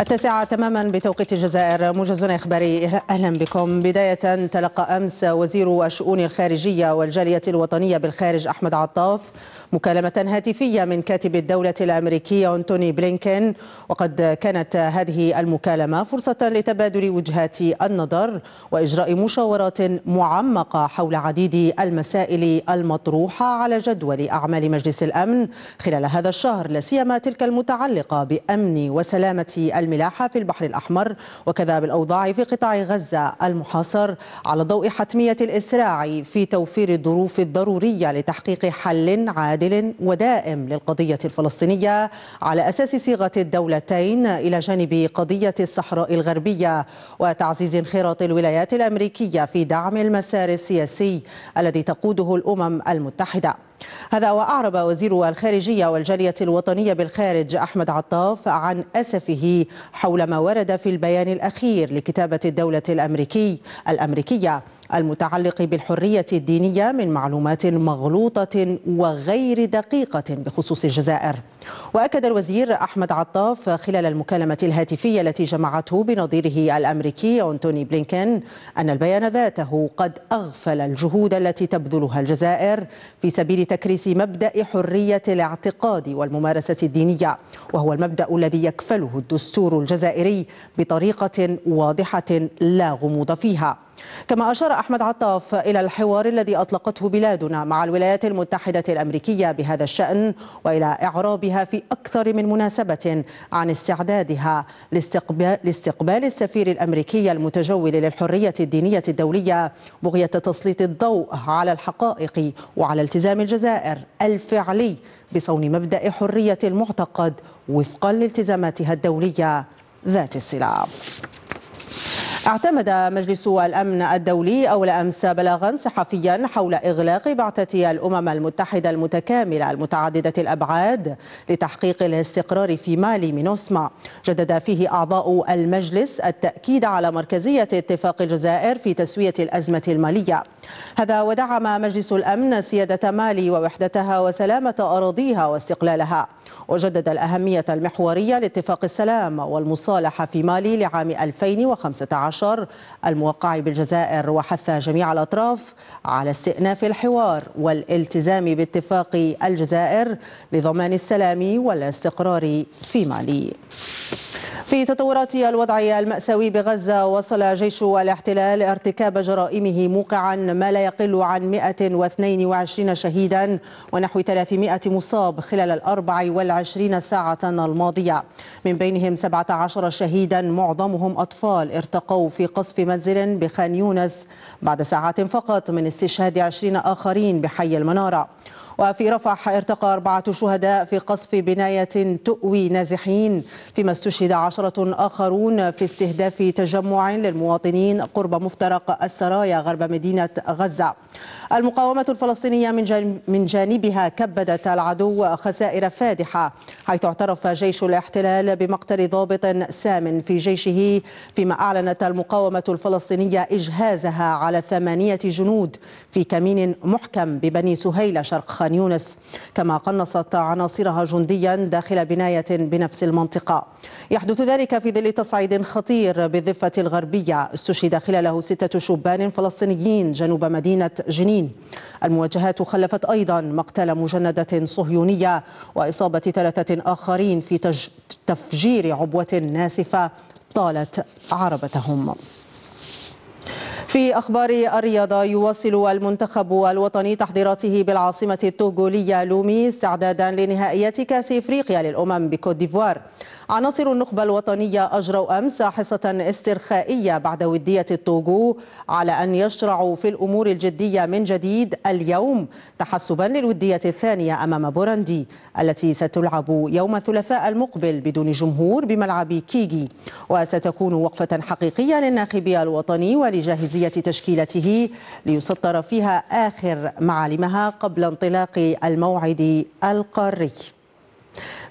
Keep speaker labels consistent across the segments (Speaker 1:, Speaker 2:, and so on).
Speaker 1: التاسعة تماما بتوقيت الجزائر موجز إخباري أهلا بكم بداية تلقى أمس وزير الشؤون الخارجية والجالية الوطنية بالخارج أحمد عطاف مكالمة هاتفية من كاتب الدولة الأمريكية أنتوني بلينكين وقد كانت هذه المكالمة فرصة لتبادل وجهات النظر وإجراء مشاورات معمقة حول عديد المسائل المطروحة على جدول أعمال مجلس الأمن خلال هذا الشهر لا سيما تلك المتعلقة بأمن وسلامة الملاحة في البحر الأحمر وكذا بالأوضاع في قطاع غزة المحاصر على ضوء حتمية الإسراع في توفير الظروف الضرورية لتحقيق حل عادل ودائم للقضية الفلسطينية على أساس صيغة الدولتين إلى جانب قضية الصحراء الغربية وتعزيز انخراط الولايات الأمريكية في دعم المسار السياسي الذي تقوده الأمم المتحدة هذا وأعرب وزير الخارجية والجالية الوطنية بالخارج أحمد عطاف عن أسفه حول ما ورد في البيان الأخير لكتابة الدولة الأمريكي الأمريكية المتعلق بالحرية الدينية من معلومات مغلوطة وغير دقيقة بخصوص الجزائر وأكد الوزير أحمد عطاف خلال المكالمة الهاتفية التي جمعته بنظيره الأمريكي أنتوني بلينكين أن البيان ذاته قد أغفل الجهود التي تبذلها الجزائر في سبيل تكريس مبدأ حرية الاعتقاد والممارسة الدينية وهو المبدأ الذي يكفله الدستور الجزائري بطريقة واضحة لا غموض فيها كما أشار أحمد عطاف إلى الحوار الذي أطلقته بلادنا مع الولايات المتحدة الأمريكية بهذا الشأن وإلى إعرابها في أكثر من مناسبة عن استعدادها لاستقبال, لاستقبال السفير الأمريكي المتجول للحرية الدينية الدولية بغية تسليط الضوء على الحقائق وعلى التزام الجزائر الفعلي بصون مبدأ حرية المعتقد وفقا لالتزاماتها الدولية ذات الصلة اعتمد مجلس الأمن الدولي أول أمس بلاغا صحفيا حول إغلاق بعثة الأمم المتحدة المتكاملة المتعددة الأبعاد لتحقيق الاستقرار في مالي مينوسما جدد فيه أعضاء المجلس التأكيد على مركزية اتفاق الجزائر في تسوية الأزمة المالية هذا ودعم مجلس الأمن سيادة مالي ووحدتها وسلامة أراضيها واستقلالها وجدد الأهمية المحورية لاتفاق السلام والمصالحة في مالي لعام 2015 عشر الموقع بالجزائر وحث جميع الأطراف على استئناف الحوار والالتزام باتفاق الجزائر لضمان السلام والاستقرار في مالي في تطورات الوضع المأساوي بغزة وصل جيش الاحتلال ارتكاب جرائمه موقعا ما لا يقل عن 122 شهيدا ونحو 300 مصاب خلال الأربع والعشرين ساعة الماضية من بينهم 17 شهيدا معظمهم أطفال ارتقوا في قصف منزل بخان يونس بعد ساعات فقط من استشهاد 20 آخرين بحي المنارة وفي رفح ارتقى أربعة شهداء في قصف بناية تؤوي نازحين فيما استشهد عشرة آخرون في استهداف تجمع للمواطنين قرب مفترق السرايا غرب مدينة غزة المقاومة الفلسطينية من جانبها كبدت العدو خسائر فادحة حيث اعترف جيش الاحتلال بمقتل ضابط سام في جيشه فيما أعلنت المقاومة الفلسطينية إجهازها على ثمانية جنود في كمين محكم ببني سهيل شرق خليل خان يونس كما قنصت عناصرها جنديا داخل بناية بنفس المنطقة يحدث ذلك في ظل تصعيد خطير بالضفة الغربية استشهد خلاله ستة شبان فلسطينيين جنوب مدينة جنين المواجهات خلفت أيضا مقتل مجندة صهيونية وإصابة ثلاثة آخرين في تفجير عبوة ناسفة طالت عربتهم في أخبار الرياضة يواصل المنتخب الوطني تحضيراته بالعاصمة التوغولية لومي استعدادا لنهائيات كأس إفريقيا للأمم بكوت ديفوار. عناصر النخبة الوطنية أجروا أمس حصة استرخائية بعد ودية التوغو على أن يشرعوا في الأمور الجدية من جديد اليوم تحسبا للودية الثانية أمام بورندي التي ستلعب يوم الثلاثاء المقبل بدون جمهور بملعب كيغي وستكون وقفة حقيقية للناخب الوطني ولجاهزية عملية تشكيلته ليسطر فيها آخر معالمها قبل انطلاق الموعد القاري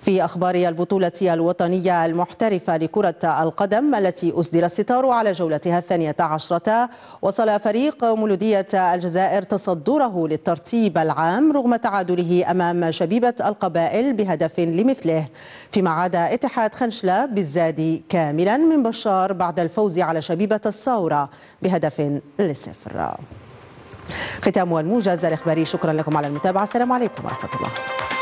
Speaker 1: في أخبار البطولة الوطنية المحترفة لكرة القدم التي أسدل الستار على جولتها الثانية عشرة وصل فريق مولودية الجزائر تصدره للترتيب العام رغم تعادله أمام شبيبة القبائل بهدف لمثله فيما عاد اتحاد خنشلة بالزاد كاملا من بشار بعد الفوز على شبيبة الصورة بهدف لصفر ختام الموجز الإخباري شكرا لكم على المتابعة السلام عليكم ورحمة الله